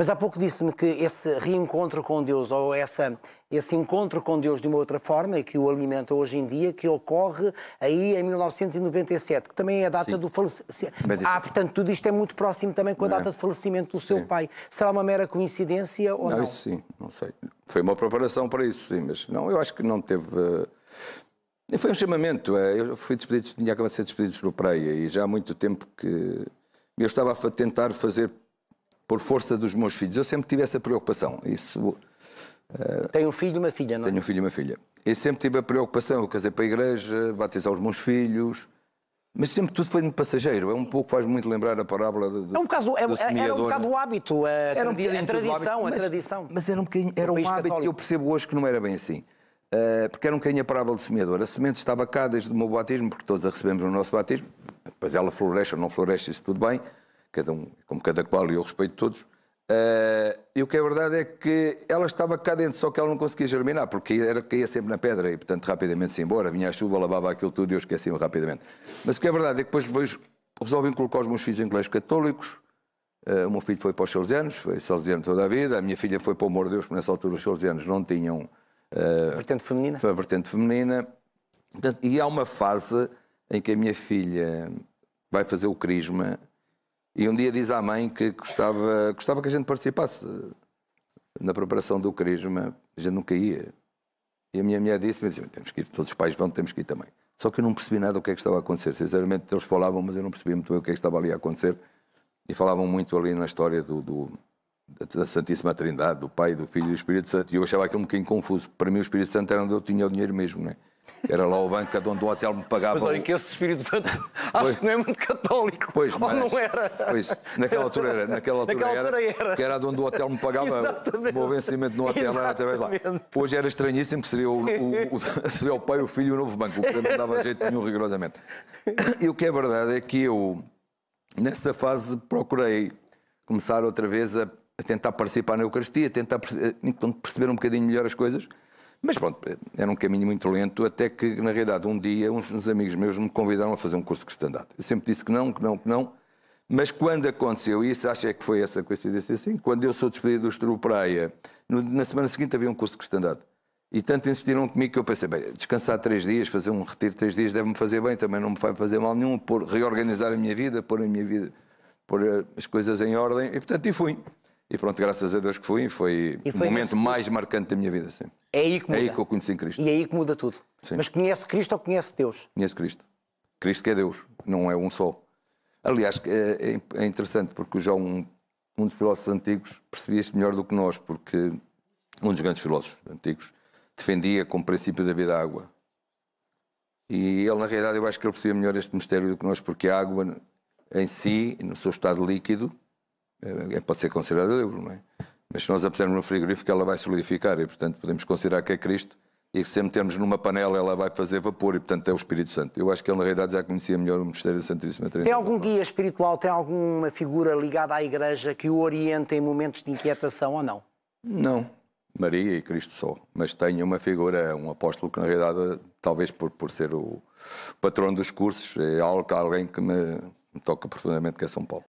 Mas há pouco disse-me que esse reencontro com Deus, ou essa, esse encontro com Deus de uma outra forma, e que o alimenta hoje em dia, que ocorre aí em 1997, que também é a data Sim. do falecimento. Ah, portanto, tudo isto é muito próximo também com a é? data é? de falecimento do seu Sim. pai. Será uma mera coincidência ou não? Não, isso sim, não sei. Foi uma preparação para isso, sim, mas não, eu acho que não teve. Eh, foi um chamamento. Eh, eu fui despedido, tinha acabado de ser despedido do Preia e já há muito tempo que eu estava a tentar fazer por força dos meus filhos. Eu sempre tive essa preocupação. Isso, uh, Tem um filho e uma filha, não é? Tenho um filho e uma filha. Eu sempre tive a preocupação, eu casei para a igreja, batizar os meus filhos, mas sempre tudo foi no passageiro. Sim. É um pouco, faz muito lembrar a parábola do, do, é um caso, é, é, Era um bocado o é? hábito, a, era um a tradição, hábito, mas, a tradição. Mas era um bocadinho, era um hábito, católico. eu percebo hoje que não era bem assim. Uh, porque era um bocadinho a parábola do semeador. A semente estava cá desde o meu batismo, porque todos a recebemos no nosso batismo, depois ela floresce ou não floresce, isso tudo bem cada um, como cada qual, e eu respeito todos. Uh, e o que é verdade é que ela estava cá dentro, só que ela não conseguia germinar, porque era, caía sempre na pedra e, portanto, rapidamente se embora. Vinha a chuva, lavava aquilo tudo e eu esqueci-me rapidamente. Mas o que é verdade é que depois vejo, resolvem colocar os meus filhos em colégios católicos. Uh, o meu filho foi para os salesianos, foi salesiano toda a vida. A minha filha foi para o amor de Deus, porque nessa altura os salesianos não tinham. Uh, vertente feminina? Foi a vertente feminina. Portanto, e há uma fase em que a minha filha vai fazer o crisma e um dia diz à mãe que gostava, gostava que a gente participasse eh, na preparação do carisma, A gente nunca ia. E a minha mulher disse-me, disse, temos que ir, todos os pais vão, temos que ir também. Só que eu não percebi nada do que é que estava a acontecer. Sinceramente, eles falavam, mas eu não percebi muito bem o que é que estava ali a acontecer. E falavam muito ali na história do, do da Santíssima Trindade, do Pai, do Filho e do Espírito Santo. E eu achava aquilo um bocadinho confuso. Para mim, o Espírito Santo era onde eu tinha o dinheiro mesmo, não é? Era lá o banco onde o hotel me pagava. Mas olha, que esse Espírito Santo pois, acho que não é muito católico. Pois, ou não era. Pois, naquela altura era. Naquela altura, naquela altura era, era. Que era onde o hotel me pagava. Exatamente. O meu vencimento no hotel era através lá. Hoje era estranhíssimo que se o, o, o, o pai, o filho e o novo banco, o não dava jeito nenhum, rigorosamente. E o que é verdade é que eu, nessa fase, procurei começar outra vez a, a tentar participar na Eucaristia, tentar eh, então, perceber um bocadinho melhor as coisas. Mas pronto, era um caminho muito lento, até que, na realidade, um dia, uns, uns amigos meus me convidaram a fazer um curso de cristandade. Eu sempre disse que não, que não, que não. Mas quando aconteceu isso, acho é que foi essa coincidência assim, quando eu sou despedido do Estrelo Praia, no, na semana seguinte havia um curso de cristandade. E tanto insistiram comigo que eu pensei, bem, descansar três dias, fazer um retiro três dias deve-me fazer bem, também não me vai fazer mal nenhum, por reorganizar a minha vida, pôr a minha vida, pôr eh, as coisas em ordem, e portanto, e fui. E pronto, graças a Deus que fui, foi, foi o momento mais marcante da minha vida. Sim. É aí que muda. É aí que eu conheci Cristo. E é aí que muda tudo. Sim. Mas conhece Cristo ou conhece Deus? Conhece Cristo. Cristo que é Deus, não é um só. Aliás, é, é, é interessante porque já um, um dos filósofos antigos percebia isto melhor do que nós, porque um dos grandes filósofos antigos defendia como princípio da vida a água. E ele, na realidade, eu acho que ele percebia melhor este mistério do que nós, porque a água em si, no seu estado líquido, é, é, pode ser considerada euro, não é? Mas se nós a pusermos no frigorífico, ela vai solidificar e, portanto, podemos considerar que é Cristo e que se a metermos numa panela, ela vai fazer vapor e, portanto, é o Espírito Santo. Eu acho que ele, na realidade, já conhecia melhor o Mosteiro da Santíssima Trindade. Tem algum guia espiritual, tem alguma figura ligada à Igreja que o orienta em momentos de inquietação ou não? Não. Maria e Cristo só. Mas tem uma figura, um apóstolo que, na realidade, talvez por, por ser o patrono dos cursos, é algo, alguém que me, me toca profundamente, que é São Paulo.